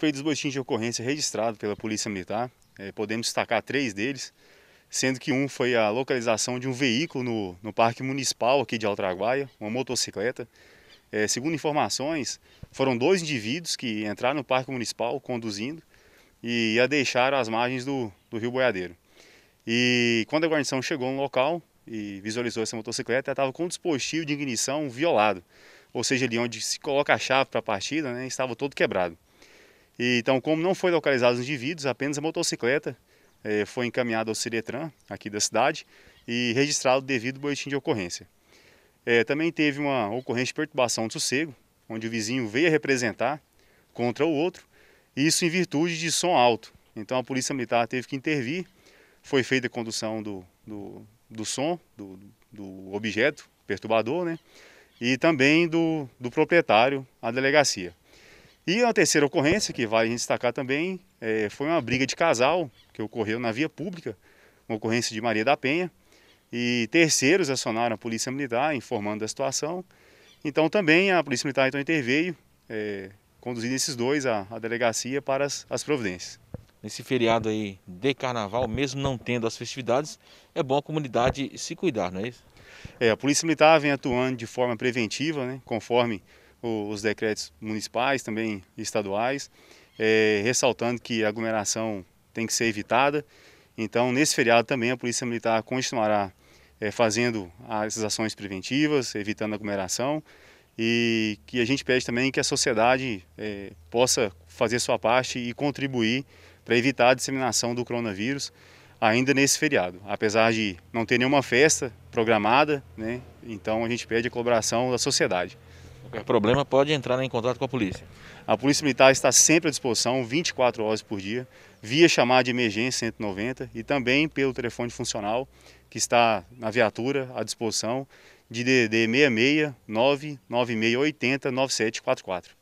feitos boletins de ocorrência registrados pela Polícia Militar. É, podemos destacar três deles, sendo que um foi a localização de um veículo no, no Parque Municipal aqui de Altraguaia, uma motocicleta. É, segundo informações, foram dois indivíduos que entraram no Parque Municipal conduzindo e a deixaram às margens do, do Rio Boiadeiro. E quando a guarnição chegou no local e visualizou essa motocicleta, ela estava com o dispositivo de ignição violado, ou seja, ali onde se coloca a chave para a partida, né, estava todo quebrado. E, então, como não foi localizado os indivíduos, apenas a motocicleta eh, foi encaminhada ao Ciretran, aqui da cidade, e registrado devido ao boletim de ocorrência. Eh, também teve uma ocorrência de perturbação de sossego, onde o vizinho veio a representar contra o outro, isso em virtude de som alto. Então a polícia militar teve que intervir, foi feita a condução do, do, do som, do, do objeto perturbador, né? e também do, do proprietário à delegacia. E a terceira ocorrência, que vale destacar também, é, foi uma briga de casal que ocorreu na via pública, uma ocorrência de Maria da Penha. E terceiros acionaram a Polícia Militar informando da situação. Então também a Polícia Militar então, interveio, é, conduzindo esses dois à, à delegacia para as, as providências nesse feriado aí de carnaval, mesmo não tendo as festividades, é bom a comunidade se cuidar, não é isso? É, a Polícia Militar vem atuando de forma preventiva, né, conforme os decretos municipais, também estaduais, é, ressaltando que a aglomeração tem que ser evitada. Então, nesse feriado também a Polícia Militar continuará é, fazendo essas ações preventivas, evitando aglomeração, e que a gente pede também que a sociedade é, possa fazer sua parte e contribuir para evitar a disseminação do coronavírus ainda nesse feriado. Apesar de não ter nenhuma festa programada, né, então a gente pede a colaboração da sociedade. Qualquer problema pode entrar em contato com a polícia. A Polícia Militar está sempre à disposição, 24 horas por dia, via chamada de emergência 190 e também pelo telefone funcional que está na viatura à disposição de DDD 66 99680 9744.